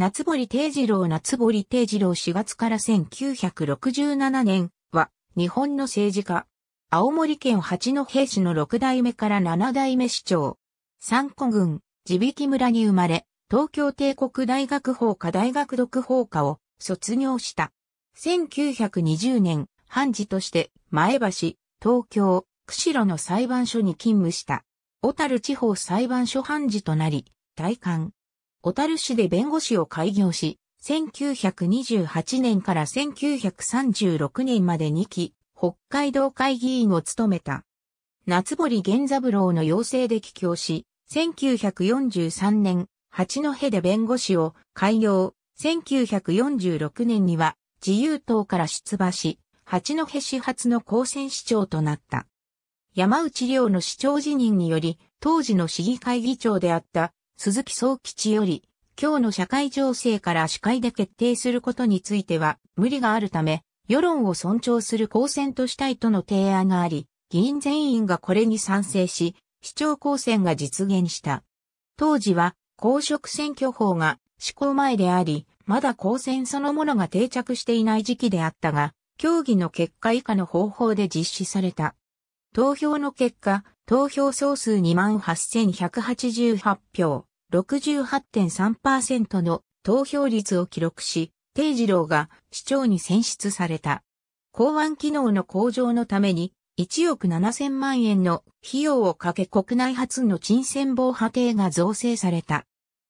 夏堀定次郎夏堀定次郎4月から1967年は日本の政治家。青森県八戸市の6代目から7代目市長。三古郡、地引村に生まれ、東京帝国大学法科大学読法科を卒業した。1920年、判事として前橋、東京、釧路の裁判所に勤務した。小樽地方裁判所判事となり、退官。小樽市で弁護士を開業し、1928年から1936年まで2期、北海道会議員を務めた。夏堀源三郎の要請で帰郷し、1943年、八戸で弁護士を開業、1946年には自由党から出馬し、八戸市発の高専市長となった。山内良の市長辞任により、当時の市議会議長であった鈴木総吉より、今日の社会情勢から司会で決定することについては無理があるため、世論を尊重する公選としたいとの提案があり、議員全員がこれに賛成し、市長公選が実現した。当時は公職選挙法が施行前であり、まだ公選そのものが定着していない時期であったが、協議の結果以下の方法で実施された。投票の結果、投票総数28,188票、68.3%の投票率を記録し、定次郎が市長に選出された。港湾機能の向上のために1億7000万円の費用をかけ国内初の沈船防波堤が造成された。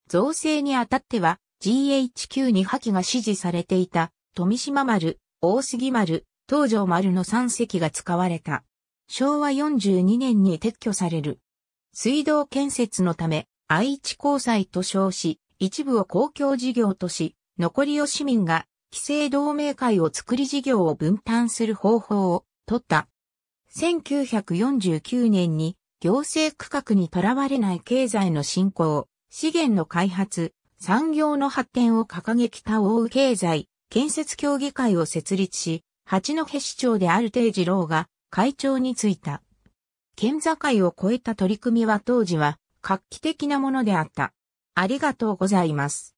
造成にあたっては GHQ に破棄が支持されていた富島丸、大杉丸、東条丸の3隻が使われた。昭和42年に撤去される。水道建設のため愛知交際と称し、一部を公共事業とし、残りを市民が、規制同盟会を作り事業を分担する方法を取った。1949年に行政区画にとらわれない経済の振興、資源の開発、産業の発展を掲げた大宇経済、建設協議会を設立し、八戸市長である定次郎が会長に就いた。県境を越えた取り組みは当時は画期的なものであった。ありがとうございます。